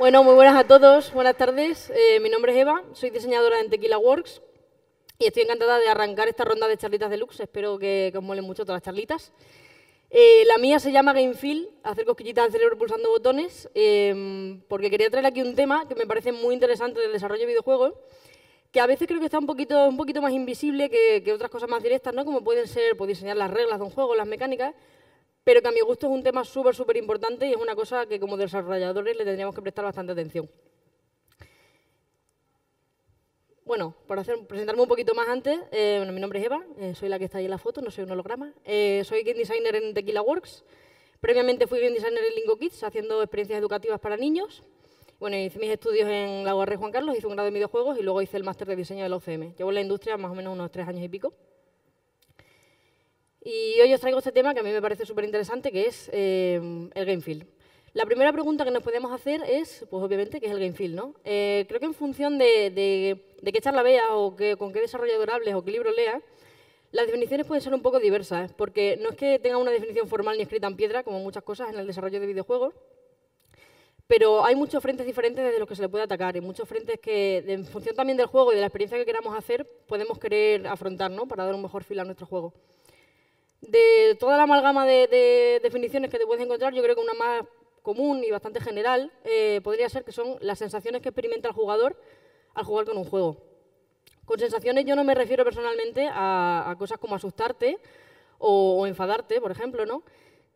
Bueno, muy buenas a todos, buenas tardes. Eh, mi nombre es Eva, soy diseñadora en Tequila Works y estoy encantada de arrancar esta ronda de charlitas deluxe. Espero que, os molen mucho todas las charlitas. Eh, la mía se llama Game Feel, hacer cosquillitas al cerebro pulsando botones, eh, porque quería traer aquí un tema que me parece muy interesante del desarrollo de videojuegos, que a veces creo que está un poquito, más invisible que, otras cosas más directas, ¿no? como pueden ser por pues, diseñar las reglas de un juego, las mecánicas, pero que a mi gusto es un tema súper, súper importante y es una cosa que como desarrolladores le tendríamos que prestar bastante atención. Bueno, para hacer, presentarme un poquito más antes, eh, mi nombre es Eva, eh, soy la que está ahí en la foto, no soy un holograma. Eh, soy game designer en Tequila Works. Previamente fui game designer en Lingo Kids, haciendo experiencias educativas para niños. Bueno, hice mis estudios en la UR Juan Carlos, hice un grado de videojuegos y luego hice el máster de diseño de la OCM. Llevo en la industria más o menos unos tres años y pico. Y hoy os traigo este tema que a mí me parece súper interesante, que es eh, el game feel. La primera pregunta que nos podemos hacer es, pues obviamente, ¿qué es el game feel? ¿no? Eh, creo que en función de, qué charla vea o con qué desarrollador hables o qué libro lea, las definiciones pueden ser un poco diversas, porque no es que tenga una definición formal ni escrita en piedra, como muchas cosas en el desarrollo de videojuegos, pero hay muchos frentes diferentes desde los que se le puede atacar y muchos frentes que, en función también del juego y de la experiencia que queramos hacer, podemos querer afrontar ¿no? para dar un mejor feel a nuestro juego. De toda la amalgama de, definiciones que te puedes encontrar, yo creo que una más común y bastante general eh, podría ser que son las sensaciones que experimenta el jugador al jugar con un juego. Con sensaciones yo no me refiero personalmente a, cosas como asustarte o, enfadarte, por ejemplo, ¿no?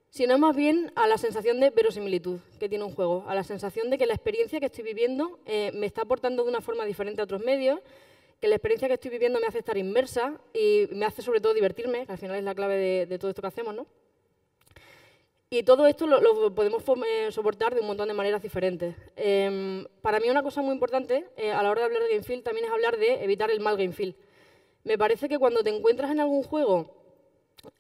sino más bien a la sensación de verosimilitud que tiene un juego, a la sensación de que la experiencia que estoy viviendo eh, me está aportando de una forma diferente a otros medios que la experiencia que estoy viviendo me hace estar inmersa y me hace sobre todo divertirme, que al final es la clave de, todo esto que hacemos, ¿no? Y todo esto lo, podemos soportar de un montón de maneras diferentes. Em, para mí una cosa muy importante eh, a la hora de hablar de game feel también es hablar de evitar el mal game feel. Me parece que cuando te encuentras en algún juego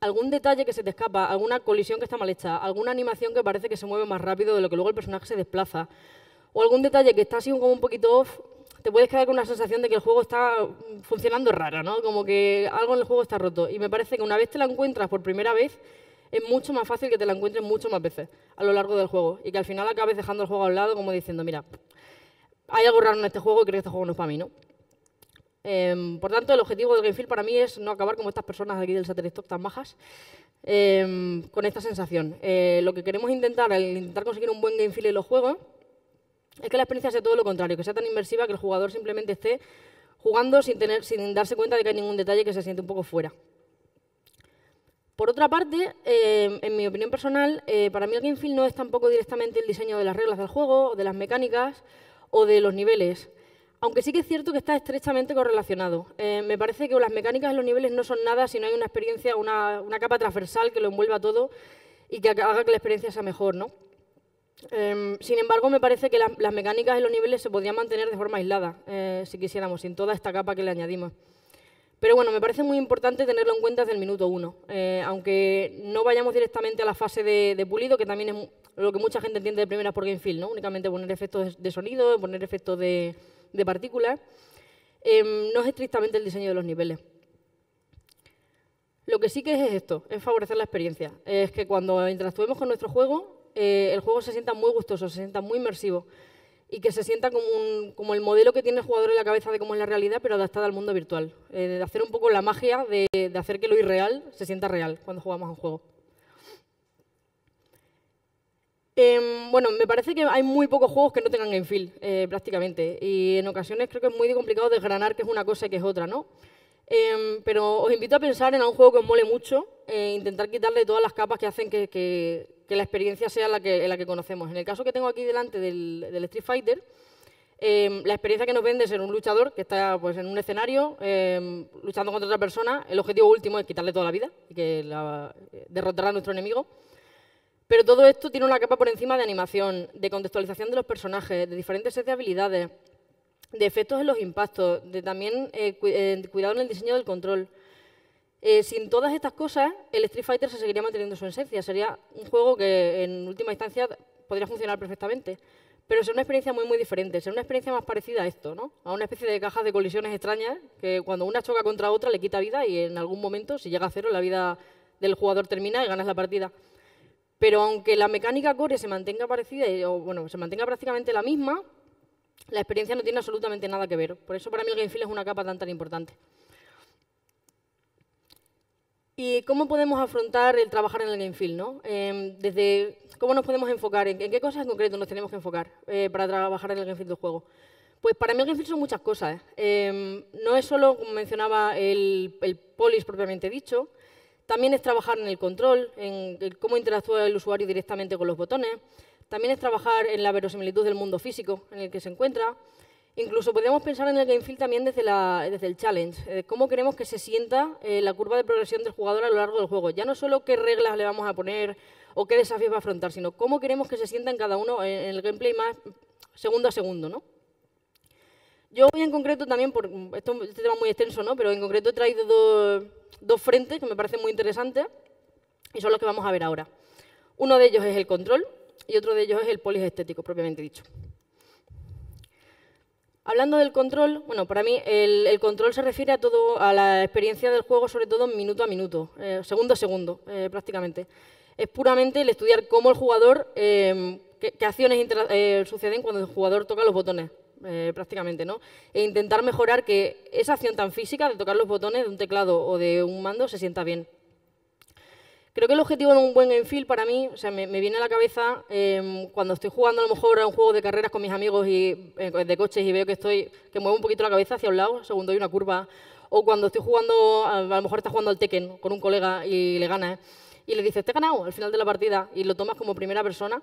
algún detalle que se te escapa, alguna colisión que está mal hecha, alguna animación que parece que se mueve más rápido de lo que luego el personaje se desplaza, o algún detalle que está así como un poquito off, te puedes quedar con una sensación de que el juego está mm, funcionando raro, ¿no? Como que algo en el juego está roto. Y me parece que una vez te la encuentras por primera vez, es mucho más fácil que te la encuentres mucho más veces a lo largo del juego. Y que al final acabes dejando el juego a un lado como diciendo, mira, hay algo raro en este juego y creo que este juego no es para mí, ¿no? Em, por tanto, el objetivo game feel para mí es no acabar como estas personas aquí del satélite tan bajas, em, con esta sensación. Eh, lo que queremos intentar al intentar conseguir un buen Gamefield en los juegos es que la experiencia sea todo lo contrario, que sea tan inmersiva que el jugador simplemente esté jugando sin, tener, sin darse cuenta de que hay ningún detalle que se siente un poco fuera. Por otra parte, eh, en mi opinión personal, eh, para mí el game feel no es tampoco directamente el diseño de las reglas del juego, de las mecánicas o de los niveles, aunque sí que es cierto que está estrechamente correlacionado. Eh, me parece que las mecánicas y los niveles no son nada si no hay una experiencia, una, una capa transversal que lo envuelva todo y que haga que la experiencia sea mejor, ¿no? Em, sin embargo, me parece que las, mecánicas y los niveles se podrían mantener de forma aislada, eh, si quisiéramos, sin toda esta capa que le añadimos. Pero bueno, me parece muy importante tenerlo en cuenta desde el minuto uno. Eh, aunque no vayamos directamente a la fase de, pulido, que también es lo que mucha gente entiende de primera por game feel, ¿no? Únicamente poner efectos de sonido, poner efectos de, partículas. Em, no es estrictamente el diseño de los niveles. Lo que sí que es esto, es favorecer la experiencia. Es que cuando interactuemos con nuestro juego, eh, el juego se sienta muy gustoso, se sienta muy inmersivo y que se sienta como, el modelo que tiene el jugador en la cabeza de cómo es la realidad, pero adaptada al mundo virtual. Eh, de hacer un poco la magia de, hacer que lo irreal se sienta real cuando jugamos a un juego. Em, bueno, me parece que hay muy pocos juegos que no tengan game feel, eh, prácticamente. Y en ocasiones creo que es muy complicado desgranar qué es una cosa y qué es otra, ¿no? Em, pero os invito a pensar en un juego que os mole mucho, e intentar quitarle todas las capas que hacen que, que la experiencia sea la que, la que conocemos. En el caso que tengo aquí delante del, Street Fighter, em, la experiencia que nos vende es ser un luchador que está pues, en un escenario em, luchando contra otra persona. El objetivo último es quitarle toda la vida y que la, eh, derrotar a nuestro enemigo. Pero todo esto tiene una capa por encima de animación, de contextualización de los personajes, de diferentes sets de habilidades, de efectos en los impactos, de también eh, eh, cuidado en el diseño del control. Eh, sin todas estas cosas, el Street Fighter se seguiría manteniendo su esencia. Sería un juego que en última instancia podría funcionar perfectamente. Pero sería una experiencia muy, muy diferente. Sería una experiencia más parecida a esto, ¿no? A una especie de caja de colisiones extrañas que cuando una choca contra otra le quita vida y en algún momento, si llega a cero, la vida del jugador termina y ganas la partida. Pero aunque la mecánica core se mantenga parecida, o bueno, se mantenga prácticamente la misma, la experiencia no tiene absolutamente nada que ver. Por eso para mí el Game Feel es una capa tan tan importante. ¿Y cómo podemos afrontar el trabajar en el game field? ¿no? Em, desde, ¿Cómo nos podemos enfocar? ¿En, qué cosas en concreto nos tenemos que enfocar eh, para trabajar en el game field del juego? Pues para mí el game son muchas cosas. ¿eh? Em, no es solo, como mencionaba, el, polis propiamente dicho, también es trabajar en el control, en cómo interactúa el usuario directamente con los botones, también es trabajar en la verosimilitud del mundo físico en el que se encuentra, Incluso podemos pensar en el game también desde, el challenge. Eh, ¿Cómo queremos que se sienta eh, la curva de progresión del jugador a lo largo del juego? Ya no solo qué reglas le vamos a poner o qué desafíos va a afrontar, sino cómo queremos que se sienta en cada uno eh, en, el gameplay más segundo a segundo, ¿no? Yo voy en concreto también, por esto, este tema muy extenso, ¿no? pero en concreto he traído dos, dos frentes que me parecen muy interesantes y son los que vamos a ver ahora. Uno de ellos es el control y otro de ellos es el polis estético, propiamente dicho. Hablando del control, bueno, para mí el, control se refiere a todo, a la experiencia del juego, sobre todo minuto a minuto, eh, segundo a segundo, eh, prácticamente. Es puramente el estudiar cómo el jugador, em, qué, qué, acciones eh, suceden cuando el jugador toca los botones, prácticamente, ¿no? E intentar mejorar que esa acción tan física de tocar los botones de un teclado o de un mando se sienta bien. Creo que el objetivo de un buen enfield para mí, o sea, me, viene a la cabeza em, cuando estoy jugando a lo mejor a un juego de carreras con mis amigos y, eh, de coches y veo que estoy que muevo un poquito la cabeza hacia un lado, segundo hay una curva, o cuando estoy jugando, a, lo mejor estás jugando al Tekken con un colega y le ganas, y le dices, te he ganado al final de la partida, y lo tomas como primera persona,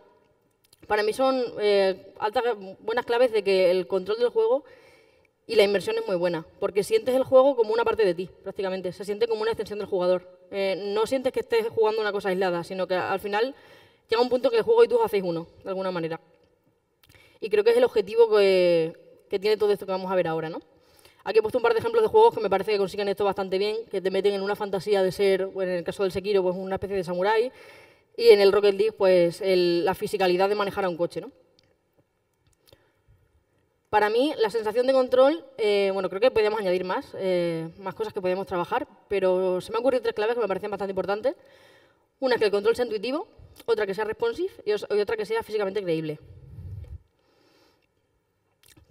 para mí son eh, buenas claves de que el control del juego y la inversión es muy buena, porque sientes el juego como una parte de ti, prácticamente, se siente como una extensión del jugador. Eh, no sientes que estés jugando una cosa aislada, sino que al final llega un punto que el juego y tú hacéis uno, de alguna manera. Y creo que es el objetivo que, tiene todo esto que vamos a ver ahora, ¿no? Aquí he puesto un par de ejemplos de juegos que me parece que consiguen esto bastante bien, que te meten en una fantasía de ser, pues, en el caso del Sekiro, pues una especie de samurái, y en el Rocket League, pues la fisicalidad de manejar a un coche, ¿no? Para mí, la sensación de control, eh, bueno, creo que podríamos añadir más, eh, más cosas que podríamos trabajar, pero se me han ocurrido tres claves que me parecen bastante importantes. Una, que el control sea intuitivo, otra que sea responsive y otra que sea físicamente creíble.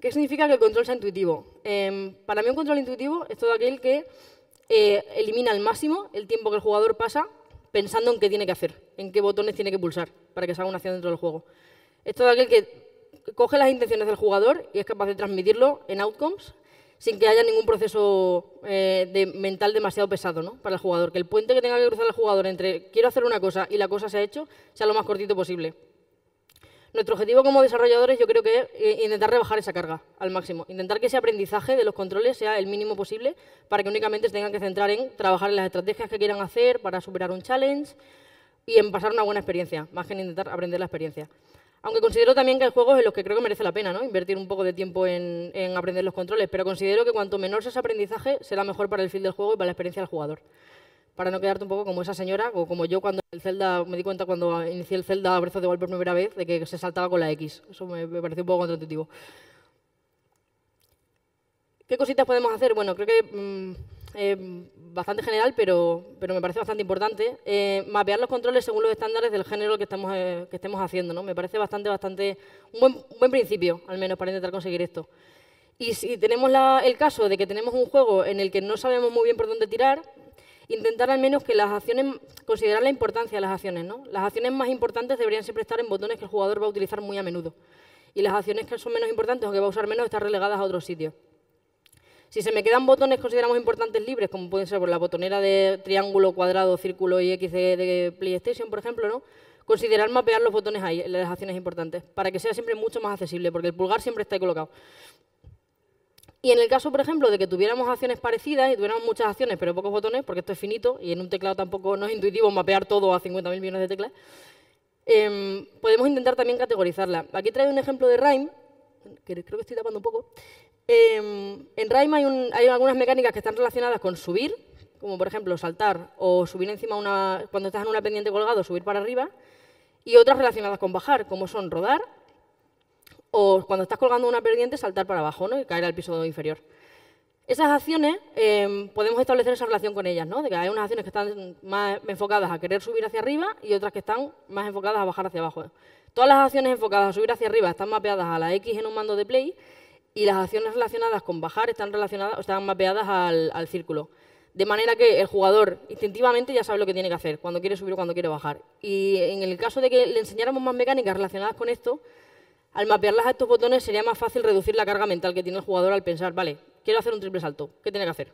¿Qué significa que el control sea intuitivo? Em, para mí un control intuitivo es todo aquel que eh, elimina al máximo el tiempo que el jugador pasa pensando en qué tiene que hacer, en qué botones tiene que pulsar para que haga una acción dentro del juego. Es todo aquel que coge las intenciones del jugador y es capaz de transmitirlo en outcomes sin que haya ningún proceso eh, de mental demasiado pesado ¿no? para el jugador. Que el puente que tenga que cruzar el jugador entre quiero hacer una cosa y la cosa se ha hecho sea lo más cortito posible. Nuestro objetivo como desarrolladores yo creo que es eh, intentar rebajar esa carga al máximo, intentar que ese aprendizaje de los controles sea el mínimo posible para que únicamente se tengan que centrar en trabajar en las estrategias que quieran hacer para superar un challenge y en pasar una buena experiencia, más que en intentar aprender la experiencia. Aunque considero también que hay juegos en los que creo que merece la pena ¿no? invertir un poco de tiempo en, aprender los controles, pero considero que cuanto menor sea ese aprendizaje, será mejor para el fin del juego y para la experiencia del jugador. Para no quedarte un poco como esa señora, o como yo cuando el Zelda, me di cuenta cuando inicié el Zelda a de de por primera vez, de que se saltaba con la X. Eso me, pareció un poco contraintuitivo. ¿Qué cositas podemos hacer? Bueno, creo que... Mm, eh, bastante general, pero, pero me parece bastante importante, eh, mapear los controles según los estándares del género que, estamos, eh, que estemos haciendo. ¿no? Me parece bastante, bastante un buen, buen, principio, al menos, para intentar conseguir esto. Y si tenemos el caso de que tenemos un juego en el que no sabemos muy bien por dónde tirar, intentar al menos que las acciones, considerar la importancia de las acciones. ¿no? Las acciones más importantes deberían siempre estar en botones que el jugador va a utilizar muy a menudo. Y las acciones que son menos importantes o que va a usar menos estar relegadas a otros sitios. Si se me quedan botones consideramos importantes libres, como pueden ser por pues, la botonera de triángulo, cuadrado, círculo y X de, PlayStation, por ejemplo, ¿no? considerar mapear los botones ahí, las acciones importantes, para que sea siempre mucho más accesible, porque el pulgar siempre está ahí colocado. Y en el caso, por ejemplo, de que tuviéramos acciones parecidas y tuviéramos muchas acciones, pero pocos botones, porque esto es finito y en un teclado tampoco no es intuitivo mapear todo a 50.000 millones de teclas, em, podemos intentar también categorizarla. Aquí trae un ejemplo de Rhyme, que creo que estoy tapando un poco, Em, en Raima hay, algunas mecánicas que están relacionadas con subir, como por ejemplo saltar o subir encima una, cuando estás en una pendiente colgado, subir para arriba, y otras relacionadas con bajar, como son rodar o cuando estás colgando una pendiente, saltar para abajo ¿no? y caer al piso inferior. Esas acciones em, podemos establecer esa relación con ellas, ¿no? que hay unas acciones que están más enfocadas a querer subir hacia arriba y otras que están más enfocadas a bajar hacia abajo. Todas las acciones enfocadas a subir hacia arriba están mapeadas a la X en un mando de play y las acciones relacionadas con bajar están relacionadas o están mapeadas al, al, círculo. De manera que el jugador instintivamente ya sabe lo que tiene que hacer, cuando quiere subir o cuando quiere bajar. Y en el caso de que le enseñáramos más mecánicas relacionadas con esto, al mapearlas a estos botones sería más fácil reducir la carga mental que tiene el jugador al pensar, vale, quiero hacer un triple salto, ¿qué tiene que hacer?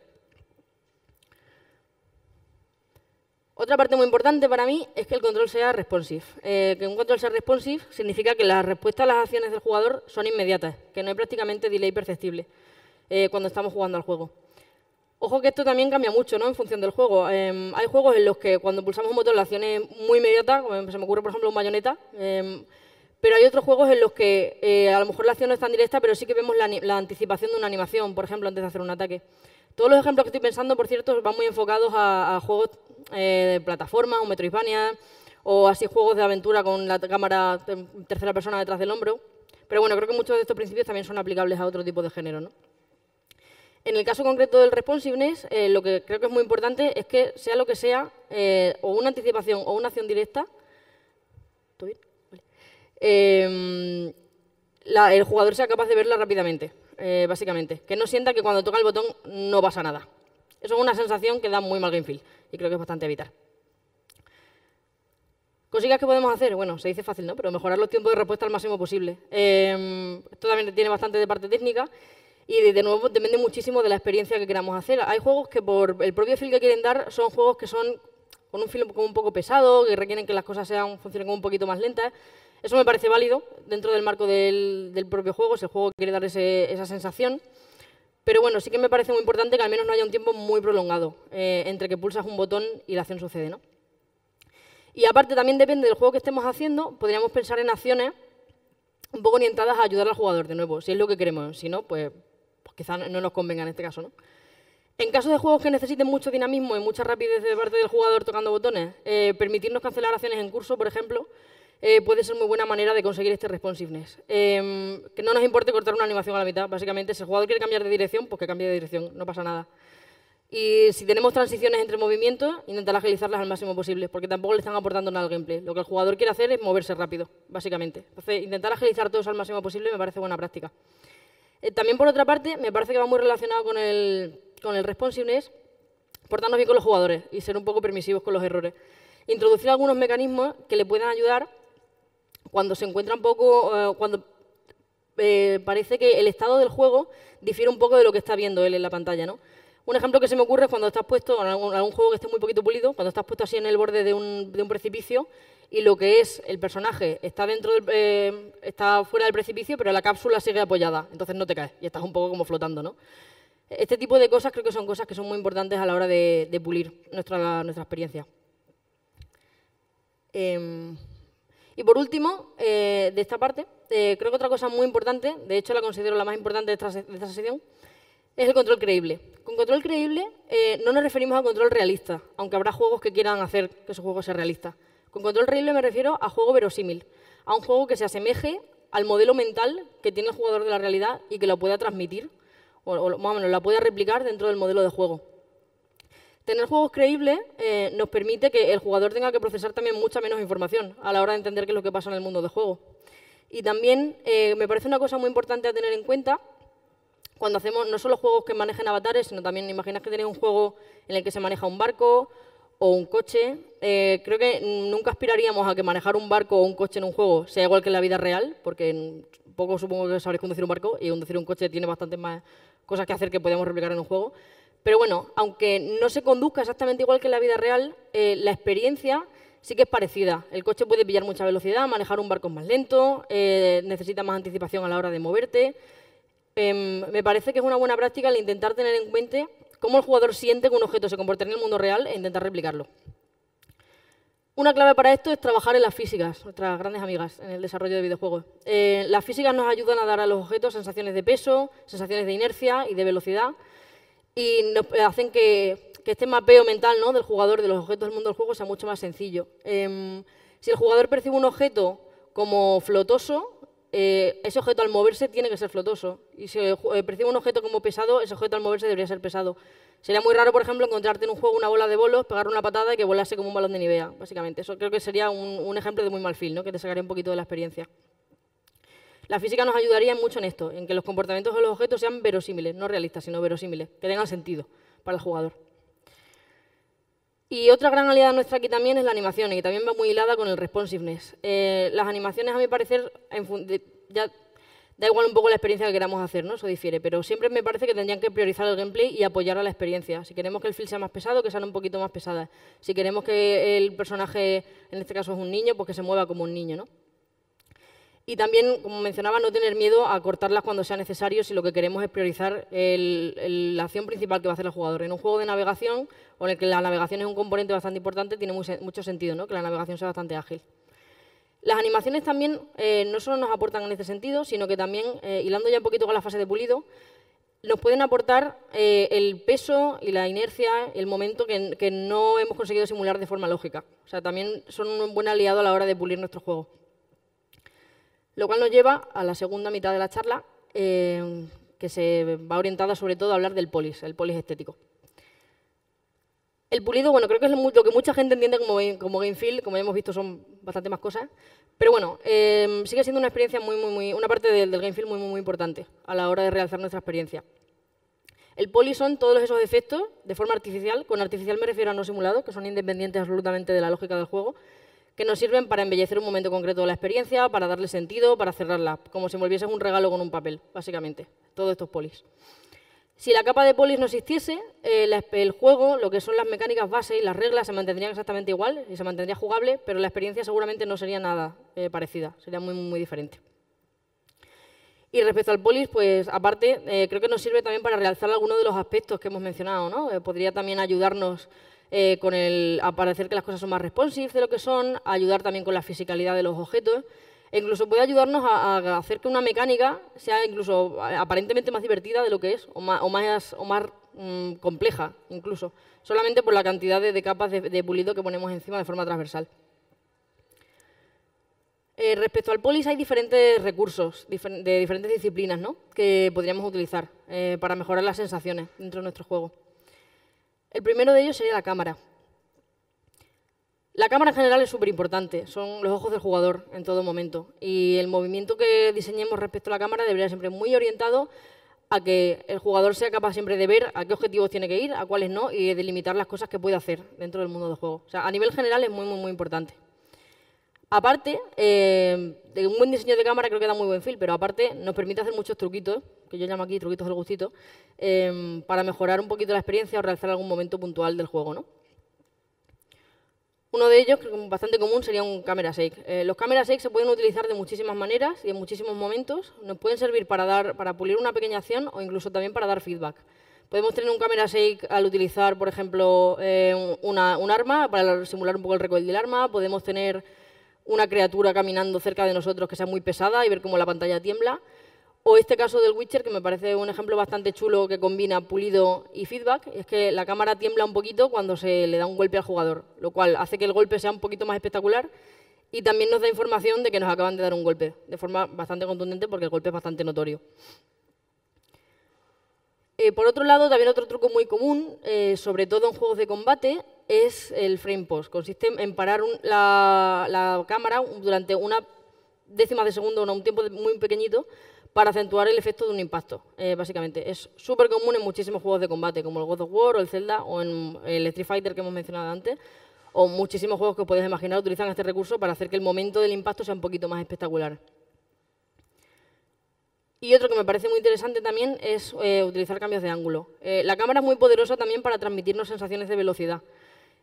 Otra parte muy importante para mí es que el control sea responsive. Eh, que un control sea responsive significa que las respuestas a las acciones del jugador son inmediatas, que no hay prácticamente delay perceptible eh, cuando estamos jugando al juego. Ojo que esto también cambia mucho ¿no? en función del juego. Em, hay juegos en los que cuando pulsamos un botón la acción es muy inmediata, como se me ocurre por ejemplo un bayoneta, em, pero hay otros juegos en los que eh, a lo mejor la acción no es tan directa, pero sí que vemos la, la anticipación de una animación, por ejemplo, antes de hacer un ataque. Todos los ejemplos que estoy pensando, por cierto, van muy enfocados a, juegos eh, de plataformas o Metroidvania o así juegos de aventura con la cámara tercera persona detrás del hombro. Pero bueno, creo que muchos de estos principios también son aplicables a otro tipo de género. En el caso concreto del responsiveness, eh, lo que creo que es muy importante es que sea lo que sea, eh, o una anticipación o una acción directa, em, el jugador sea capaz de verla rápidamente. Eh, básicamente. Que no sienta que cuando toca el botón no pasa nada. Eso es una sensación que da muy mal game feel y creo que es bastante evitar. ¿Cositas que podemos hacer? Bueno, se dice fácil, ¿no? Pero mejorar los tiempos de respuesta al máximo posible. Em, esto también tiene bastante de parte técnica y, de, de, nuevo, depende muchísimo de la experiencia que queramos hacer. Hay juegos que, por el propio feel que quieren dar, son juegos que son con un feel como un poco pesado, que requieren que las cosas sean, funcionen como un poquito más lentas. Eso me parece válido dentro del marco del, propio juego, si el juego que quiere dar esa sensación. Pero bueno, sí que me parece muy importante que al menos no haya un tiempo muy prolongado eh, entre que pulsas un botón y la acción sucede, ¿no? Y aparte también depende del juego que estemos haciendo, podríamos pensar en acciones un poco orientadas a ayudar al jugador, de nuevo, si es lo que queremos. Si no, pues, pues quizás no nos convenga en este caso, ¿no? En caso de juegos que necesiten mucho dinamismo y mucha rapidez de parte del jugador tocando botones, eh, permitirnos cancelar acciones en curso, por ejemplo, eh, puede ser muy buena manera de conseguir este responsiveness. Em, que no nos importe cortar una animación a la mitad, básicamente. Si el jugador quiere cambiar de dirección, pues que cambie de dirección, no pasa nada. Y si tenemos transiciones entre movimientos, intentar agilizarlas al máximo posible, porque tampoco le están aportando nada al gameplay. Lo que el jugador quiere hacer es moverse rápido, básicamente. Entonces, intentar agilizar todos al máximo posible me parece buena práctica. Eh, también, por otra parte, me parece que va muy relacionado con el, con el responsiveness, portarnos bien con los jugadores y ser un poco permisivos con los errores. Introducir algunos mecanismos que le puedan ayudar cuando se encuentra un poco, eh, cuando eh, parece que el estado del juego difiere un poco de lo que está viendo él en la pantalla, ¿no? Un ejemplo que se me ocurre es cuando estás puesto, en algún, juego que esté muy poquito pulido, cuando estás puesto así en el borde de un, precipicio y lo que es el personaje está dentro eh, está fuera del precipicio, pero la cápsula sigue apoyada, entonces no te caes y estás un poco como flotando, ¿no? Este tipo de cosas creo que son cosas que son muy importantes a la hora de, pulir nuestra, nuestra experiencia. Em, y por último, eh, de esta parte, eh, creo que otra cosa muy importante, de hecho la considero la más importante de esta, sesión, es el control creíble. Con control creíble eh, no nos referimos a control realista, aunque habrá juegos que quieran hacer que su juego sea realista. Con control creíble me refiero a juego verosímil, a un juego que se asemeje al modelo mental que tiene el jugador de la realidad y que lo pueda transmitir, o, o más o menos la pueda replicar dentro del modelo de juego. Tener juegos creíbles eh, nos permite que el jugador tenga que procesar también mucha menos información a la hora de entender qué es lo que pasa en el mundo de juego. Y también eh, me parece una cosa muy importante a tener en cuenta cuando hacemos no solo juegos que manejen avatares, sino también imaginas que tenéis un juego en el que se maneja un barco o un coche. Eh, creo que nunca aspiraríamos a que manejar un barco o un coche en un juego sea igual que en la vida real, porque poco supongo que sabréis conducir un barco y conducir un coche tiene bastantes más cosas que hacer que podemos replicar en un juego. Pero bueno, aunque no se conduzca exactamente igual que en la vida real, eh, la experiencia sí que es parecida. El coche puede pillar mucha velocidad, manejar un barco más lento, eh, necesita más anticipación a la hora de moverte. Em, me parece que es una buena práctica el intentar tener en cuenta cómo el jugador siente que un objeto se comporta en el mundo real e intentar replicarlo. Una clave para esto es trabajar en las físicas, nuestras grandes amigas en el desarrollo de videojuegos. Eh, las físicas nos ayudan a dar a los objetos sensaciones de peso, sensaciones de inercia y de velocidad, y hacen que, este mapeo mental ¿no? del jugador, de los objetos del mundo del juego, sea mucho más sencillo. Em, si el jugador percibe un objeto como flotoso, eh, ese objeto al moverse tiene que ser flotoso. Y si eh, percibe un objeto como pesado, ese objeto al moverse debería ser pesado. Sería muy raro, por ejemplo, encontrarte en un juego una bola de bolos, pegar una patada y que volase como un balón de Nivea, básicamente. Eso creo que sería un, ejemplo de muy mal feel, ¿no? que te sacaría un poquito de la experiencia. La física nos ayudaría mucho en esto, en que los comportamientos de los objetos sean verosímiles, no realistas, sino verosímiles, que tengan sentido para el jugador. Y otra gran aliada nuestra aquí también es la animación, y también va muy hilada con el responsiveness. Eh, las animaciones, a mi parecer, ya da igual un poco la experiencia que queramos hacer, ¿no? Eso difiere, pero siempre me parece que tendrían que priorizar el gameplay y apoyar a la experiencia. Si queremos que el feel sea más pesado, que sea un poquito más pesadas. Si queremos que el personaje, en este caso es un niño, pues que se mueva como un niño, ¿no? Y también, como mencionaba, no tener miedo a cortarlas cuando sea necesario si lo que queremos es priorizar la acción principal que va a hacer el jugador. En un juego de navegación, o en el que la navegación es un componente bastante importante, tiene mucho sentido que la navegación sea bastante ágil. Las animaciones también eh, no solo nos aportan en este sentido, sino que también, eh, hilando ya un poquito con la fase de pulido, nos pueden aportar eh, el peso y la inercia, el momento que, que, no hemos conseguido simular de forma lógica. O sea, también son un buen aliado a la hora de pulir nuestro juego. Lo cual nos lleva a la segunda mitad de la charla, eh, que se va orientada sobre todo a hablar del polis, el polis estético. El pulido, bueno, creo que es lo que mucha gente entiende como, como game como ya hemos visto son bastante más cosas, pero bueno, eh, sigue siendo una experiencia muy, muy, muy, una parte del, game muy, muy, muy importante a la hora de realizar nuestra experiencia. El polis son todos esos efectos de forma artificial, con artificial me refiero a no simulados, que son independientes absolutamente de la lógica del juego, que nos sirven para embellecer un momento concreto de la experiencia, para darle sentido, para cerrarla, como si volvieses un regalo con un papel, básicamente, todos estos polis. Si la capa de polis no existiese, eh, el juego, lo que son las mecánicas base y las reglas se mantendrían exactamente igual y se mantendría jugable, pero la experiencia seguramente no sería nada eh, parecida, sería muy, muy diferente. Y respecto al polis, pues aparte, eh, creo que nos sirve también para realzar algunos de los aspectos que hemos mencionado, ¿no? podría también ayudarnos eh, con el aparecer que las cosas son más responsive de lo que son, ayudar también con la fisicalidad de los objetos. E incluso puede ayudarnos a, hacer que una mecánica sea incluso eh, aparentemente más divertida de lo que es, o más, o más, mm, compleja incluso, solamente por la cantidad de, capas de, pulido que ponemos encima de forma transversal. Eh, respecto al polis hay diferentes recursos de diferentes disciplinas ¿no? que podríamos utilizar para mejorar las sensaciones dentro de nuestro juego. El primero de ellos sería la cámara. La cámara en general es súper importante, son los ojos del jugador en todo momento. Y el movimiento que diseñemos respecto a la cámara debería ser siempre muy orientado a que el jugador sea capaz siempre de ver a qué objetivos tiene que ir, a cuáles no, y de delimitar las cosas que puede hacer dentro del mundo del juego. O sea, a nivel general es muy, muy, muy importante. Aparte, em, un buen diseño de cámara creo que da muy buen feel, pero aparte nos permite hacer muchos truquitos, que yo llamo aquí truquitos al gustito, em, para mejorar un poquito la experiencia o realizar algún momento puntual del juego. Uno de ellos, bastante común, sería un camera shake. Eh, los camera shake se pueden utilizar de muchísimas maneras y en muchísimos momentos. Nos pueden servir para, dar, para pulir una pequeña acción o incluso también para dar feedback. Podemos tener un camera shake al utilizar, por ejemplo, eh, un arma para simular un poco el recoil del arma. Podemos tener una criatura caminando cerca de nosotros que sea muy pesada y ver cómo la pantalla tiembla. O este caso del Witcher, que me parece un ejemplo bastante chulo que combina pulido y feedback, es que la cámara tiembla un poquito cuando se le da un golpe al jugador, lo cual hace que el golpe sea un poquito más espectacular y también nos da información de que nos acaban de dar un golpe, de forma bastante contundente porque el golpe es bastante notorio. Eh, por otro lado, también otro truco muy común, eh, sobre todo en juegos de combate, es el frame post. Consiste en parar la, cámara durante una décima de segundo, un tiempo muy pequeñito, para acentuar el efecto de un impacto, eh, básicamente. Es súper común en muchísimos juegos de combate, como el God of War o el Zelda o en el Street Fighter que hemos mencionado antes, o muchísimos juegos que os podéis imaginar utilizan este recurso para hacer que el momento del impacto sea un poquito más espectacular. Y otro que me parece muy interesante también es eh, utilizar cambios de ángulo. Eh, la cámara es muy poderosa también para transmitirnos sensaciones de velocidad.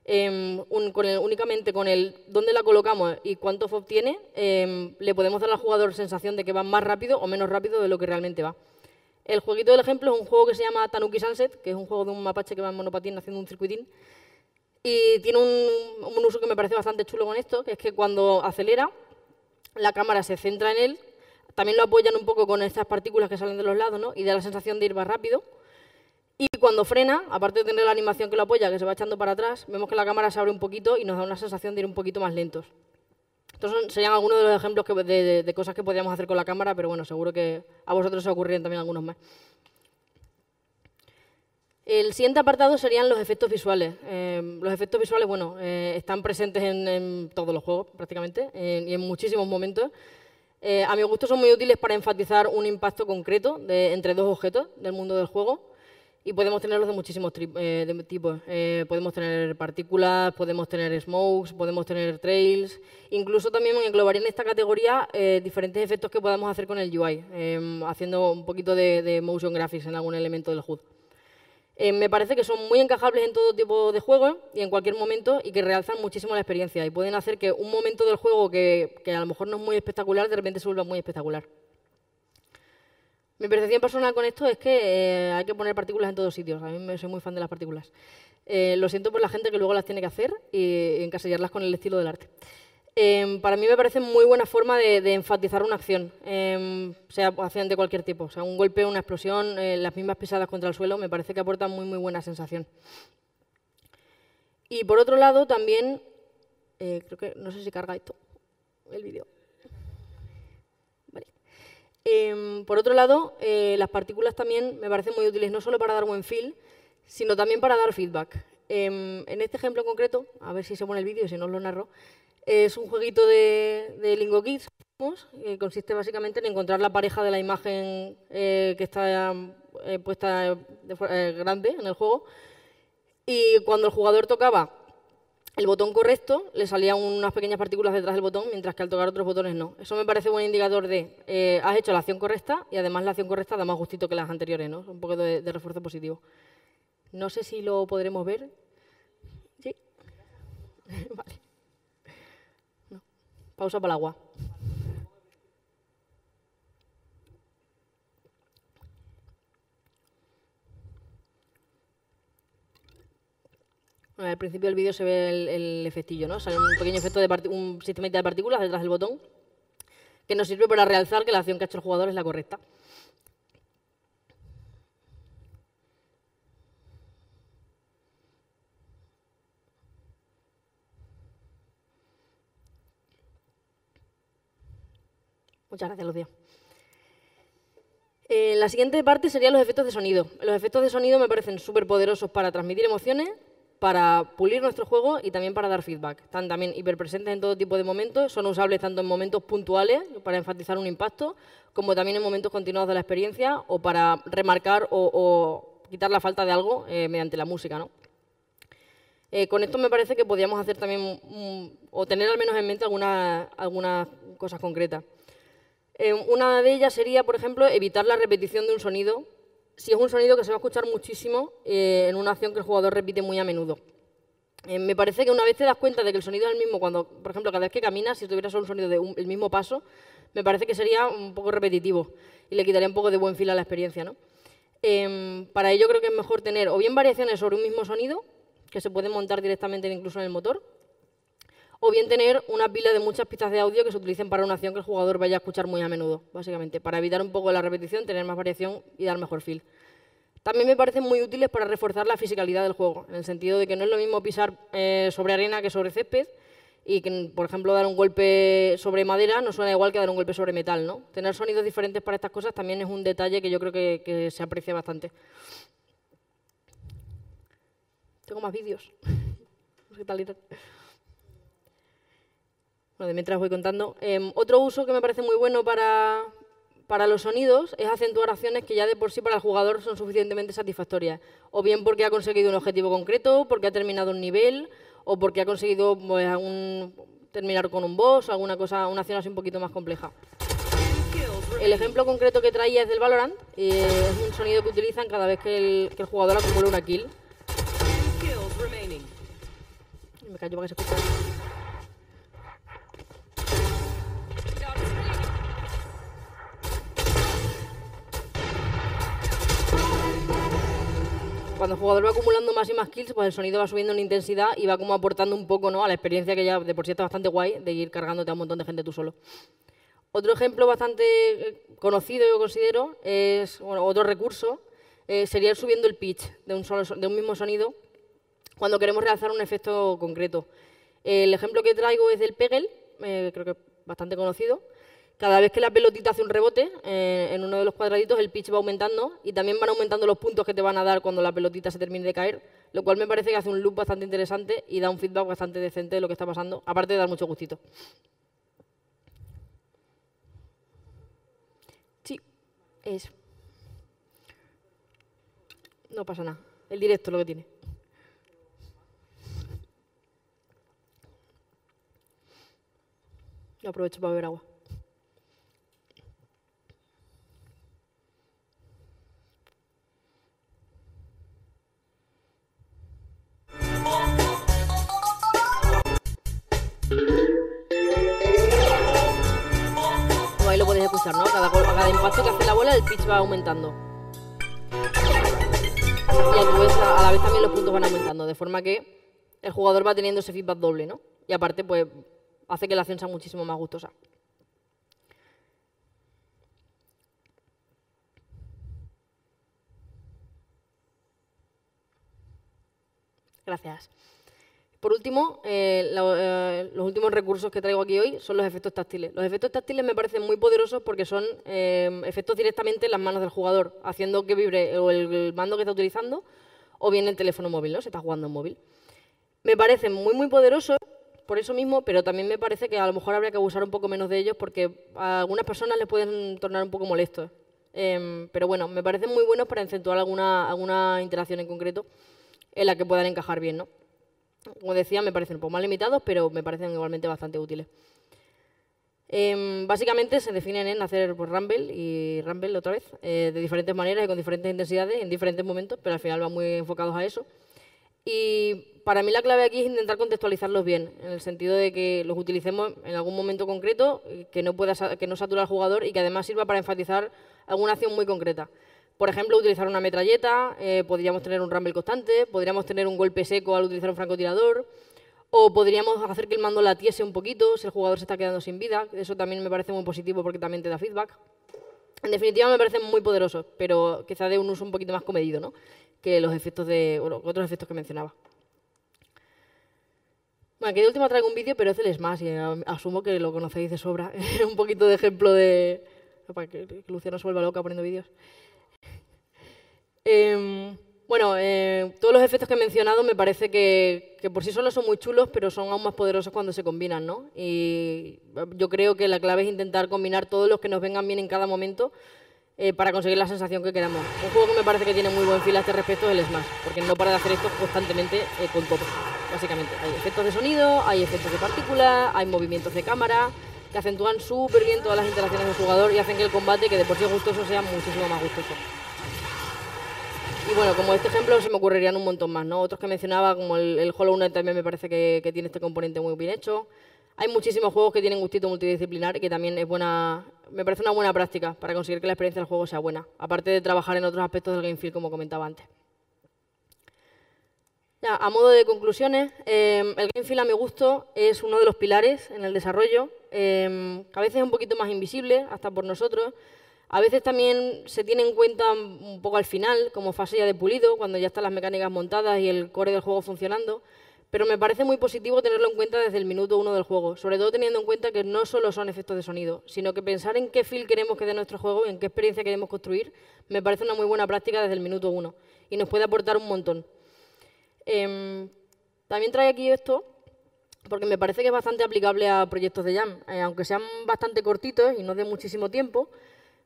Em, un, únicamente con el dónde la colocamos y cuánto FOB tiene, em, le podemos dar al jugador sensación de que va más rápido o menos rápido de lo que realmente va. El jueguito del ejemplo es un juego que se llama Tanuki Sunset, que es un juego de un mapache que va en monopatín haciendo un circuitín. Y tiene un, uso que me parece bastante chulo con esto, que es que cuando acelera, la cámara se centra en él. También lo apoyan un poco con estas partículas que salen de los lados, ¿no? Y da la sensación de ir más rápido. Y cuando frena, aparte de tener la animación que lo apoya, que se va echando para atrás, vemos que la cámara se abre un poquito y nos da una sensación de ir un poquito más lentos. Estos serían algunos de los ejemplos de, cosas que podríamos hacer con la cámara, pero bueno, seguro que a vosotros se ocurrirían también algunos más. El siguiente apartado serían los efectos visuales. Em, los efectos visuales, bueno, eh, están presentes en, todos los juegos, prácticamente, y en muchísimos momentos. Eh, a mi gusto son muy útiles para enfatizar un impacto concreto entre dos objetos del mundo del juego. Y podemos tenerlos de muchísimos eh, tipos. Eh, podemos tener partículas, podemos tener smokes, podemos tener trails. Incluso también englobaría en esta categoría eh, diferentes efectos que podamos hacer con el UI, em, haciendo un poquito de, motion graphics en algún elemento del HUD. Em, me parece que son muy encajables en todo tipo de juegos y en cualquier momento y que realzan muchísimo la experiencia y pueden hacer que un momento del juego que, que a lo mejor no es muy espectacular, de repente se vuelva muy espectacular. Mi percepción personal con esto es que eh, hay que poner partículas en todos sitios. A mí me, soy muy fan de las partículas. Eh, lo siento por la gente que luego las tiene que hacer y, encasillarlas con el estilo del arte. Em, para mí me parece muy buena forma de, enfatizar una acción, em, sea acción de cualquier tipo, o sea un golpe, una explosión, eh, las mismas pisadas contra el suelo, me parece que aporta muy muy buena sensación. Y por otro lado también, creo que no sé si carga esto, el vídeo. Em, por otro lado, eh, las partículas también me parecen muy útiles, no solo para dar buen feel, sino también para dar feedback. Em, en este ejemplo concreto, a ver si se pone el vídeo, si no os lo narro, es un jueguito de, de Lingo Kids, que consiste básicamente en encontrar la pareja de la imagen eh, que está eh, puesta grande en el juego. Y cuando el jugador tocaba el botón correcto le salían unas pequeñas partículas detrás del botón, mientras que al tocar otros botones no. Eso me parece un indicador de eh, has hecho la acción correcta y además la acción correcta da más gustito que las anteriores, ¿no? Un poco de, de refuerzo positivo. No sé si lo podremos ver. ¿Sí? vale. No. Pausa para el agua. al principio del vídeo se ve el, efectillo, ¿no? Sale un pequeño efecto de un sistema de partículas detrás del botón que nos sirve para realzar que la acción que ha hecho el jugador es la correcta. Muchas gracias, los días. Eh, la siguiente parte serían los efectos de sonido. Los efectos de sonido me parecen súper poderosos para transmitir emociones para pulir nuestro juego y también para dar feedback. Están también hiperpresentes en todo tipo de momentos, son usables tanto en momentos puntuales para enfatizar un impacto, como también en momentos continuados de la experiencia o para remarcar o, quitar la falta de algo eh, mediante la música. Eh, con esto me parece que podríamos hacer también, o tener al menos en mente algunas, cosas concretas. Eh, una de ellas sería, por ejemplo, evitar la repetición de un sonido si es un sonido que se va a escuchar muchísimo eh, en una acción que el jugador repite muy a menudo. Eh, me parece que una vez te das cuenta de que el sonido es el mismo, cuando, por ejemplo, cada vez que caminas, si tuvieras solo un sonido del mismo paso, me parece que sería un poco repetitivo y le quitaría un poco de buen filo a la experiencia. ¿no? Em, para ello creo que es mejor tener o bien variaciones sobre un mismo sonido, que se pueden montar directamente incluso en el motor, o bien tener una pila de muchas pistas de audio que se utilicen para una acción que el jugador vaya a escuchar muy a menudo, básicamente, para evitar un poco la repetición, tener más variación y dar mejor feel. También me parecen muy útiles para reforzar la fisicalidad del juego, en el sentido de que no es lo mismo pisar eh, sobre arena que sobre césped, y que, por ejemplo, dar un golpe sobre madera no suena igual que dar un golpe sobre metal, ¿no? Tener sonidos diferentes para estas cosas también es un detalle que yo creo que, se aprecia bastante. Tengo más vídeos. mientras voy contando. Em, otro uso que me parece muy bueno para, para los sonidos es acentuar acciones que ya de por sí para el jugador son suficientemente satisfactorias. O bien porque ha conseguido un objetivo concreto, porque ha terminado un nivel, o porque ha conseguido pues, terminar con un boss, alguna cosa, una acción así un poquito más compleja. El ejemplo concreto que traía es del Valorant, es un sonido que utilizan cada vez que el, que el jugador acumula una kill. Me para cuando el jugador va acumulando más y más kills, pues el sonido va subiendo en intensidad y va como aportando un poco ¿no? a la experiencia que ya de por sí está bastante guay de ir cargándote a un montón de gente tú solo. Otro ejemplo bastante eh, conocido, yo considero, es bueno, otro recurso, eh, sería ir subiendo el pitch de un, solo, de un mismo sonido cuando queremos realizar un efecto concreto. El ejemplo que traigo es del Pegel, eh, creo que bastante conocido, cada vez que la pelotita hace un rebote eh, en uno de los cuadraditos, el pitch va aumentando y también van aumentando los puntos que te van a dar cuando la pelotita se termine de caer, lo cual me parece que hace un loop bastante interesante y da un feedback bastante decente de lo que está pasando, aparte de dar mucho gustito. Sí, es. No pasa nada. El directo es lo que tiene. Lo aprovecho para beber agua. Cada, cada impacto que hace la bola el pitch va aumentando. Y a, a la vez también los puntos van aumentando, de forma que el jugador va teniendo ese feedback doble, ¿no? Y aparte, pues, hace que la acción sea muchísimo más gustosa. Gracias. Por último, eh, eh, los últimos recursos que traigo aquí hoy son los efectos táctiles. Los efectos táctiles me parecen muy poderosos porque son eh, efectos directamente en las manos del jugador, haciendo que vibre o el, mando que está utilizando o bien el teléfono móvil, ¿no? Se está jugando en móvil. Me parecen muy, muy poderosos por eso mismo, pero también me parece que a lo mejor habría que abusar un poco menos de ellos porque a algunas personas les pueden tornar un poco molestos. Em, pero bueno, me parecen muy buenos para acentuar alguna, alguna interacción en concreto en la que puedan encajar bien, ¿no? Como decía, me parecen un poco más limitados, pero me parecen igualmente bastante útiles. Em, básicamente se definen en hacer pues, Rumble y Rumble otra vez, eh, de diferentes maneras y con diferentes intensidades, en diferentes momentos, pero al final van muy enfocados a eso. Y para mí la clave aquí es intentar contextualizarlos bien, en el sentido de que los utilicemos en algún momento concreto, eh, que no, que no satura al jugador y que además sirva para enfatizar alguna acción muy concreta. Por ejemplo, utilizar una metralleta, eh, podríamos tener un ramble constante, podríamos tener un golpe seco al utilizar un francotirador, o podríamos hacer que el mando latiese un poquito si el jugador se está quedando sin vida. Eso también me parece muy positivo porque también te da feedback. En definitiva, me parece muy poderoso, pero quizá de un uso un poquito más comedido ¿no? que los efectos de bueno, otros efectos que mencionaba. Bueno, aquí de última traigo un vídeo, pero es el Smash y asumo que lo conocéis de sobra. un poquito de ejemplo de... para que no se vuelva loca poniendo vídeos. Em, bueno, eh, todos los efectos que he mencionado me parece que, por sí solos son muy chulos, pero son aún más poderosos cuando se combinan, ¿no? Y eh, yo creo que la clave es intentar combinar todos los que nos vengan bien en cada momento eh, para conseguir la sensación que queremos. Un juego que me parece que tiene muy buen fila a este respecto es el Smash, porque no para de hacer esto constantemente con todo, básicamente. Hay efectos de sonido, hay efectos de partículas, hay movimientos de cámara que acentúan súper bien todas las interacciones del jugador y hacen que el combate, que de por sí es gustoso, sea muchísimo más gustoso. Y bueno, como este ejemplo se me ocurrirían un montón más, ¿no? Otros que mencionaba, como el, Hollow Knight también me parece que, tiene este componente muy bien hecho. Hay muchísimos juegos que tienen gustito multidisciplinar y que también es buena, me parece una buena práctica para conseguir que la experiencia del juego sea buena, aparte de trabajar en otros aspectos del game como comentaba antes. Ya, a modo de conclusiones, em, el game feel a mi gusto es uno de los pilares en el desarrollo, em, a veces es un poquito más invisible, hasta por nosotros, a veces también se tiene en cuenta un poco al final, como fase ya de pulido, cuando ya están las mecánicas montadas y el core del juego funcionando, pero me parece muy positivo tenerlo en cuenta desde el minuto uno del juego, sobre todo teniendo en cuenta que no solo son efectos de sonido, sino que pensar en qué feel queremos que dé nuestro juego, en qué experiencia queremos construir, me parece una muy buena práctica desde el minuto uno y nos puede aportar un montón. Em, también trae aquí esto, porque me parece que es bastante aplicable a proyectos de Jam. Eh, aunque sean bastante cortitos y no de muchísimo tiempo,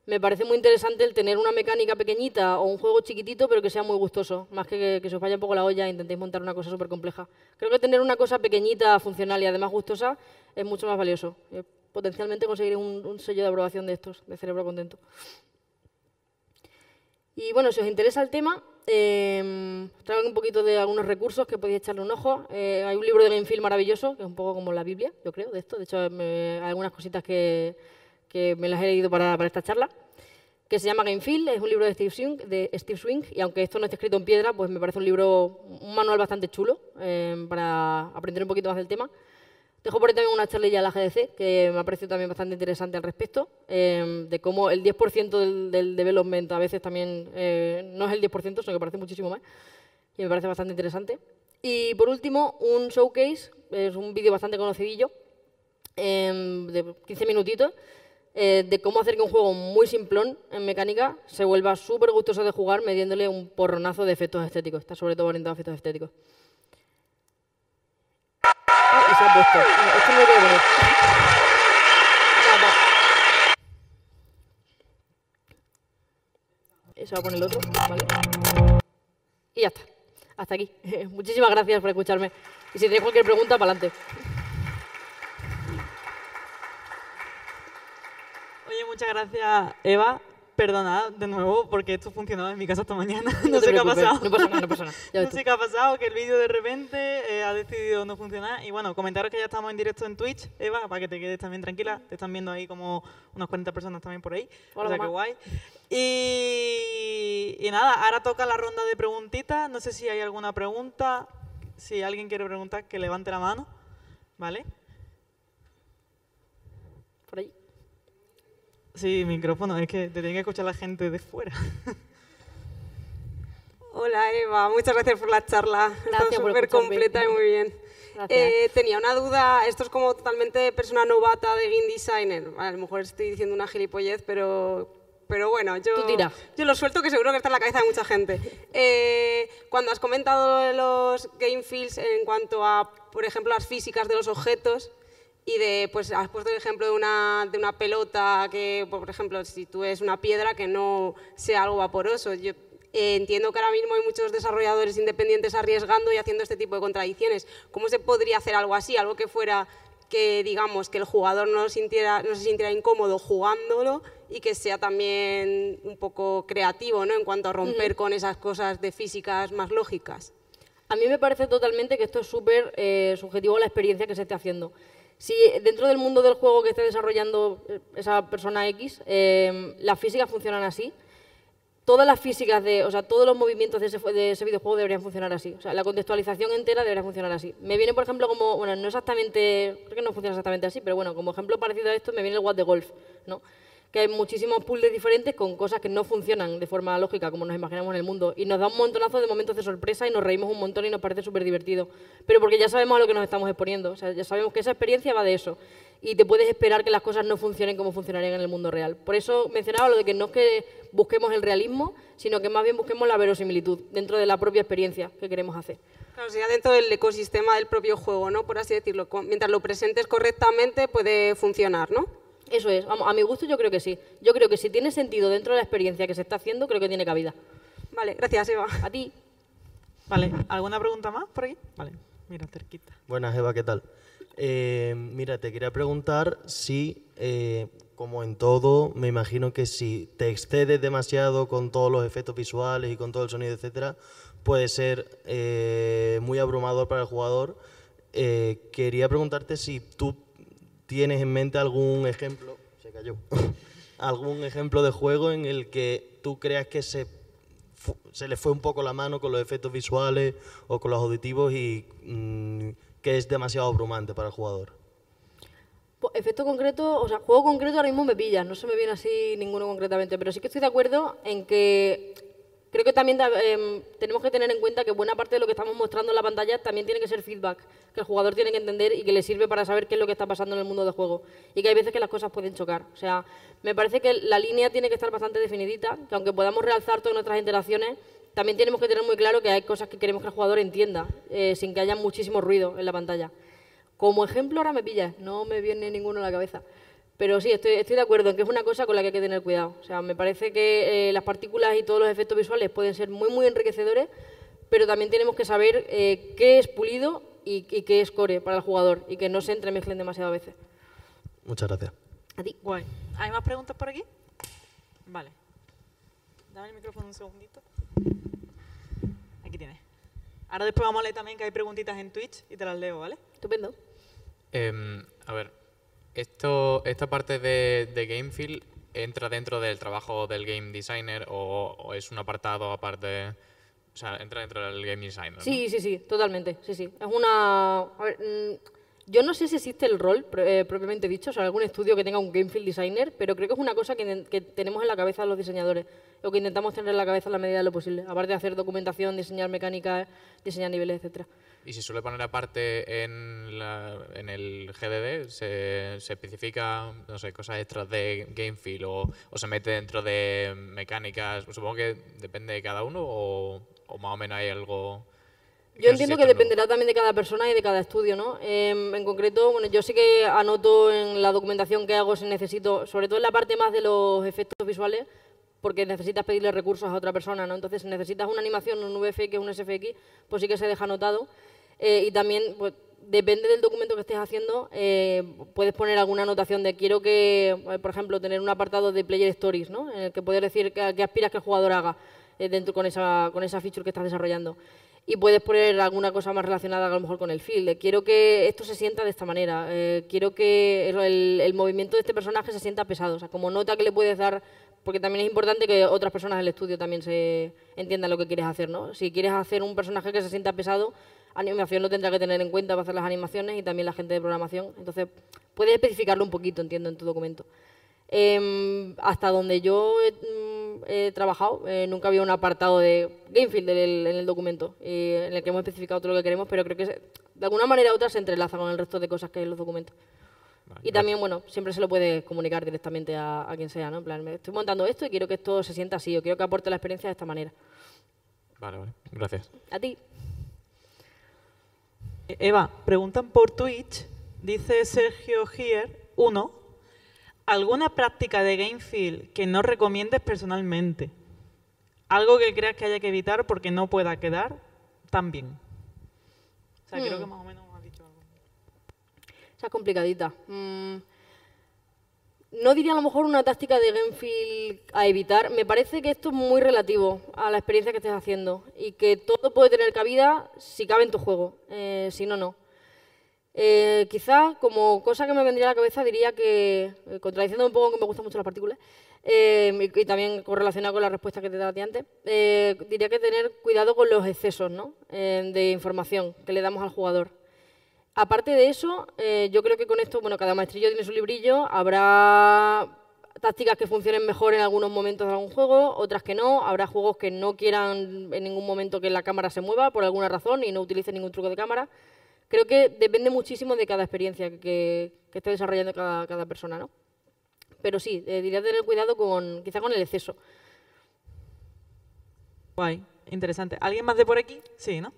me parece muy interesante el tener una mecánica pequeñita o un juego chiquitito, pero que sea muy gustoso. Más que que, se os vaya un poco la olla e intentéis montar una cosa súper compleja. Creo que tener una cosa pequeñita, funcional y además gustosa es mucho más valioso. Eh, potencialmente conseguir un, sello de aprobación de estos, de cerebro contento. Y bueno, si os interesa el tema, eh, traigo un poquito de algunos recursos que podéis echarle un ojo. Eh, hay un libro de Gamefield maravilloso, que es un poco como la Biblia, yo creo, de esto. De hecho, hay algunas cositas que que me las he leído para, esta charla, que se llama Game Feel, es un libro de Steve, Swing, de Steve y aunque esto no esté escrito en piedra, pues me parece un libro, un manual bastante chulo em, para aprender un poquito más del tema. Dejo por ahí también una charla de la GDC, que me ha parecido también bastante interesante al respecto, em, de cómo el 10% del, del, development a veces también eh, no es el 10%, sino que parece muchísimo más, y me parece bastante interesante. Y por último, un showcase, es un vídeo bastante conocidillo, em, de 15 minutitos, eh, de cómo hacer que un juego muy simplón en mecánica se vuelva súper gustoso de jugar mediéndole un porronazo de efectos estéticos. Está sobre todo orientado a efectos estéticos. Ah, y se ha puesto. Ah, esto poner. va a poner el otro, Y ya está. Hasta aquí. Muchísimas gracias por escucharme. Y si tenéis cualquier pregunta, para adelante. muchas gracias, Eva. Perdona de nuevo porque esto funcionaba en mi casa esta mañana. No, sé qué ha pasado. No pasa nada, no pasa nada. no sé qué ha pasado, que el vídeo de repente eh, ha decidido no funcionar. Y bueno, comentaros que ya estamos en directo en Twitch, Eva, para que te quedes también tranquila. Te están viendo ahí como unas 40 personas también por ahí. Hola, o sea, guay. Y, y nada, ahora toca la ronda de preguntitas. No sé si hay alguna pregunta. Si alguien quiere preguntar, que levante la mano. ¿Vale? Sí, micrófono, es que te tiene que escuchar la gente de fuera. Hola Eva, muchas gracias por la charla. Gracias súper completa y muy bien. Eh, tenía una duda, esto es como totalmente persona novata de game designer. A lo mejor estoy diciendo una gilipollez, pero, pero bueno, yo, yo lo suelto que seguro que está en la cabeza de mucha gente. Eh, cuando has comentado los game fields en cuanto a, por ejemplo, las físicas de los objetos, y de, pues has puesto el ejemplo de una, de una pelota que, por ejemplo, si tú es una piedra que no sea algo vaporoso. Yo eh, entiendo que ahora mismo hay muchos desarrolladores independientes arriesgando y haciendo este tipo de contradicciones. ¿Cómo se podría hacer algo así, algo que fuera que digamos que el jugador no, sintiera, no se sintiera incómodo jugándolo y que sea también un poco creativo ¿no? en cuanto a romper con esas cosas de físicas más lógicas. A mí me parece totalmente que esto es súper eh, subjetivo a la experiencia que se esté haciendo si dentro del mundo del juego que esté desarrollando eh, esa persona X, em, las físicas funcionan así, todas las físicas, de, o sea, todos los movimientos de ese, de ese, videojuego deberían funcionar así. O sea, la contextualización entera debería funcionar así. Me viene, por ejemplo, como, bueno, no exactamente, creo que no funciona exactamente así, pero bueno, como ejemplo parecido a esto, me viene el What the Golf, ¿no? que hay muchísimos puzzles diferentes con cosas que no funcionan de forma lógica como nos imaginamos en el mundo. Y nos da un montonazo de momentos de sorpresa y nos reímos un montón y nos parece súper divertido. Pero porque ya sabemos a lo que nos estamos exponiendo. O sea, ya sabemos que esa experiencia va de eso. Y te puedes esperar que las cosas no funcionen como funcionarían en el mundo real. Por eso mencionaba lo de que no es que busquemos el realismo, sino que más bien busquemos la verosimilitud dentro de la propia experiencia que queremos hacer. Claro, ya dentro del ecosistema del propio juego, ¿no? Por así decirlo. Mientras lo presentes correctamente puede funcionar, ¿no? Eso es, a mi gusto yo creo que sí. Yo creo que si tiene sentido dentro de la experiencia que se está haciendo, creo que tiene cabida. Vale, gracias Eva. A ti. Vale, ¿alguna pregunta más por ahí? Vale, mira, cerquita. Buenas Eva, ¿qué tal? Eh, mira, te quería preguntar si, eh, como en todo, me imagino que si te excedes demasiado con todos los efectos visuales y con todo el sonido, etcétera, puede ser eh, muy abrumador para el jugador. quería preguntarte si tú ¿Tienes en mente algún ejemplo? ¿Algún ejemplo de juego en el que tú creas que se, se le fue un poco la mano con los efectos visuales o con los auditivos y mm, que es demasiado abrumante para el jugador? Pues, efecto concreto, o sea, juego concreto ahora mismo me pilla, no se me viene así ninguno concretamente, pero sí que estoy de acuerdo en que Creo que también em, tenemos que tener en cuenta que buena parte de lo que estamos mostrando en la pantalla también tiene que ser feedback, que el jugador tiene que entender y que le sirve para saber qué es lo que está pasando en el mundo del juego. Y que hay veces que las cosas pueden chocar. O sea, me parece que la línea tiene que estar bastante definidita, que aunque podamos realzar todas nuestras interacciones, también tenemos que tener muy claro que hay cosas que queremos que el jugador entienda, eh, sin que haya muchísimo ruido en la pantalla. Como ejemplo, ahora me pillas, no me viene ninguno a la cabeza. Pero sí, estoy, de acuerdo en que es una cosa con la que hay que tener cuidado. O sea, me parece que eh, las partículas y todos los efectos visuales pueden ser muy, muy enriquecedores, pero también tenemos que saber eh, qué es pulido y, qué es core para el jugador y que no se entremezclen demasiado a veces. Muchas gracias. A ti. ¿Hay más preguntas por aquí? Vale. Dame el micrófono un segundito. Aquí tienes. Ahora después vamos a leer también que hay preguntitas en Twitch y te las leo, ¿vale? Estupendo. Em, a ver, esto, esta parte de, de game entra dentro del trabajo del game designer o, es un apartado aparte? O sea, entra dentro del game designer. Sí, sí, sí, totalmente. Sí, sí. Es una. Mm, yo no sé si existe el rol eh, propiamente dicho, o sea, algún estudio que tenga un gamefield designer, pero creo que es una cosa que, tenemos en la cabeza los diseñadores, o que intentamos tener en la cabeza a la medida de lo posible, aparte de hacer documentación, diseñar mecánicas, diseñar niveles, etcétera y se suele poner aparte en, en el GDD, se, especifica, no sé, cosas extras de game feel o, se mete dentro de mecánicas, supongo que depende de cada uno o, más o menos hay algo... Yo entiendo que dependerá también de cada persona y de cada estudio, ¿no? Em, en concreto, bueno, yo sí que anoto en la documentación que hago si necesito, sobre todo en la parte más de los efectos visuales, porque necesitas pedirle recursos a otra persona, ¿no? Entonces, si necesitas una animación, un VFX, un SFX, pues sí que se deja anotado. Eh, y también pues, depende del documento que estés haciendo, eh, puedes poner alguna anotación de quiero que, eh, por ejemplo, tener un apartado de Player Stories, ¿no? En el que puedes decir qué aspiras que el jugador haga dentro con esa, feature que estás desarrollando. Y puedes poner alguna cosa más relacionada a lo mejor con el field. De, quiero que esto se sienta de esta manera. quiero que el, el, movimiento de este personaje se sienta pesado. O sea, como nota que le puedes dar, porque también es importante que otras personas del estudio también se entiendan lo que quieres hacer, ¿no? Si quieres hacer un personaje que se sienta pesado, animación lo tendrá que tener en cuenta para hacer las animaciones y también la gente de programación. Entonces, puedes especificarlo un poquito, entiendo, en tu documento. Em, hasta donde yo he, mm, trabajado, eh, nunca había un apartado de Gamefield en el, documento, en el que hemos especificado todo lo que queremos, pero creo que de alguna manera u otra se entrelaza con el resto de cosas que hay en los documentos. y también, bueno, siempre se lo puede comunicar directamente a, a, quien sea, ¿no? En plan, me estoy montando esto y quiero que esto se sienta así, o quiero que aporte la experiencia de esta manera. Vale, vale. Gracias. A ti. Eva, preguntan por Twitch, dice Sergio Gier, uno, ¿Alguna práctica de Gamefield que no recomiendes personalmente? ¿Algo que creas que haya que evitar porque no pueda quedar? También. O sea, creo hmm. que más o menos has dicho algo. complicadita. Mm no diría a lo mejor una táctica de Genfield a evitar. Me parece que esto es muy relativo a la experiencia que estés haciendo y que todo puede tener cabida si cabe en tu juego, eh, si no, no. Quizás eh, quizá como cosa que me vendría a la cabeza diría que, eh, contradiciendo un poco que me gustan mucho las partículas, y, también correlacionado con la respuesta que te daba antes, diría que tener cuidado con los excesos ¿no? de información que le damos al jugador. Aparte de eso, eh, yo creo que con esto, bueno, cada maestrillo tiene su librillo, habrá tácticas que funcionen mejor en algunos momentos de algún juego, otras que no, habrá juegos que no quieran en ningún momento que la cámara se mueva por alguna razón y no utilice ningún truco de cámara. Creo que depende muchísimo de cada experiencia que, esté desarrollando cada, persona, ¿no? Pero sí, eh, diría tener cuidado con, quizá con el exceso. Guay, interesante. ¿Alguien más de por aquí? Sí, ¿no?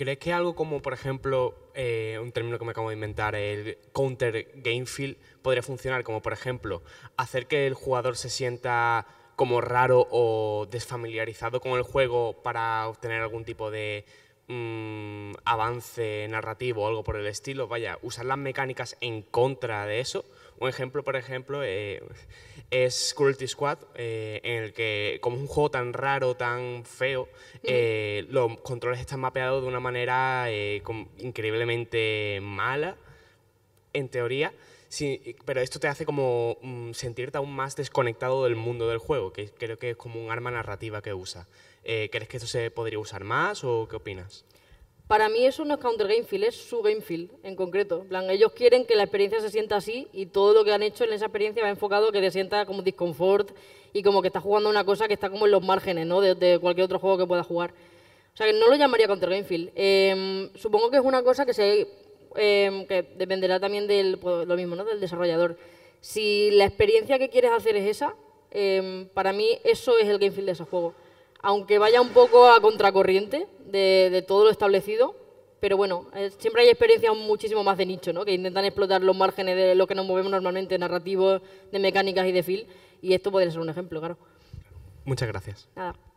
¿Crees que algo como, por ejemplo, eh, un término que me acabo de inventar, el counter game feel, podría funcionar? Como, por ejemplo, hacer que el jugador se sienta como raro o desfamiliarizado con el juego para obtener algún tipo de Mm, avance narrativo o algo por el estilo, vaya, usar las mecánicas en contra de eso. Un ejemplo, por ejemplo, eh, es Cruelty Squad, eh, en el que como es un juego tan raro, tan feo, eh, los controles están mapeados de una manera increíblemente mala, en teoría. Sí, pero esto te hace como mm, sentirte aún más desconectado del mundo del juego, que creo que es como un arma narrativa que usa. Eh, ¿Crees que eso se podría usar más o qué opinas? Para mí eso no es Counter Game Feel, es su Game Feel en concreto. plan, ellos quieren que la experiencia se sienta así y todo lo que han hecho en esa experiencia va enfocado a que te sienta como disconfort y como que estás jugando una cosa que está como en los márgenes de, cualquier otro juego que pueda jugar. O sea, que no lo llamaría Counter Game Feel. Em, supongo que es una cosa que se em, que dependerá también del pues, lo mismo, ¿no? del desarrollador. Si la experiencia que quieres hacer es esa, em, para mí eso es el game feel de ese juego aunque vaya un poco a contracorriente de, todo lo establecido, pero bueno, siempre hay experiencias muchísimo más de nicho, ¿no? que intentan explotar los márgenes de lo que nos movemos normalmente, narrativos, de mecánicas y de fil, y esto podría ser un ejemplo, claro. Muchas gracias. Nada.